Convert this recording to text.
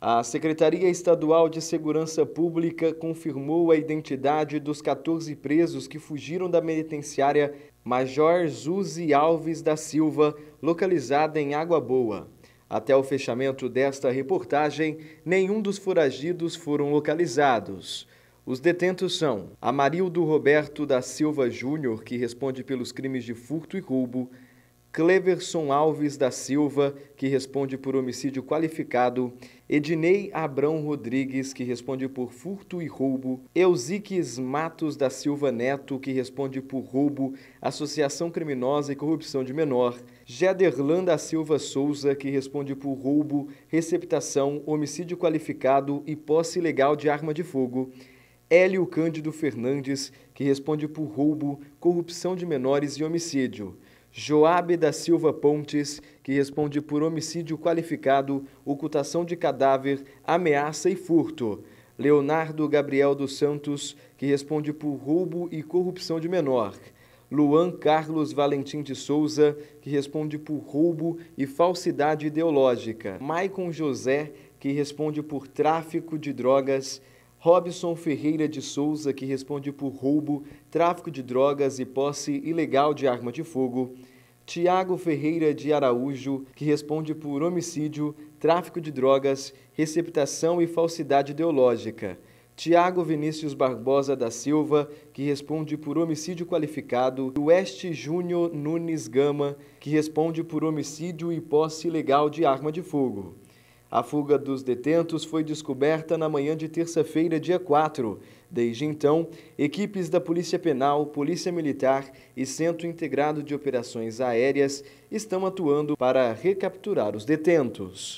A Secretaria Estadual de Segurança Pública confirmou a identidade dos 14 presos que fugiram da penitenciária Major Zuzi Alves da Silva, localizada em Água Boa. Até o fechamento desta reportagem, nenhum dos foragidos foram localizados. Os detentos são Amarildo Roberto da Silva Júnior, que responde pelos crimes de furto e roubo, Cleverson Alves da Silva, que responde por homicídio qualificado, Edinei Abrão Rodrigues, que responde por furto e roubo, Eusiques Matos da Silva Neto, que responde por roubo, associação criminosa e corrupção de menor, Jederlan da Silva Souza, que responde por roubo, receptação, homicídio qualificado e posse ilegal de arma de fogo, Hélio Cândido Fernandes, que responde por roubo, corrupção de menores e homicídio. Joabe da Silva Pontes, que responde por homicídio qualificado, ocultação de cadáver, ameaça e furto. Leonardo Gabriel dos Santos, que responde por roubo e corrupção de menor. Luan Carlos Valentim de Souza, que responde por roubo e falsidade ideológica. Maicon José, que responde por tráfico de drogas Robson Ferreira de Souza, que responde por roubo, tráfico de drogas e posse ilegal de arma de fogo. Tiago Ferreira de Araújo, que responde por homicídio, tráfico de drogas, receptação e falsidade ideológica. Tiago Vinícius Barbosa da Silva, que responde por homicídio qualificado. Oeste Júnior Nunes Gama, que responde por homicídio e posse ilegal de arma de fogo. A fuga dos detentos foi descoberta na manhã de terça-feira, dia 4. Desde então, equipes da Polícia Penal, Polícia Militar e Centro Integrado de Operações Aéreas estão atuando para recapturar os detentos.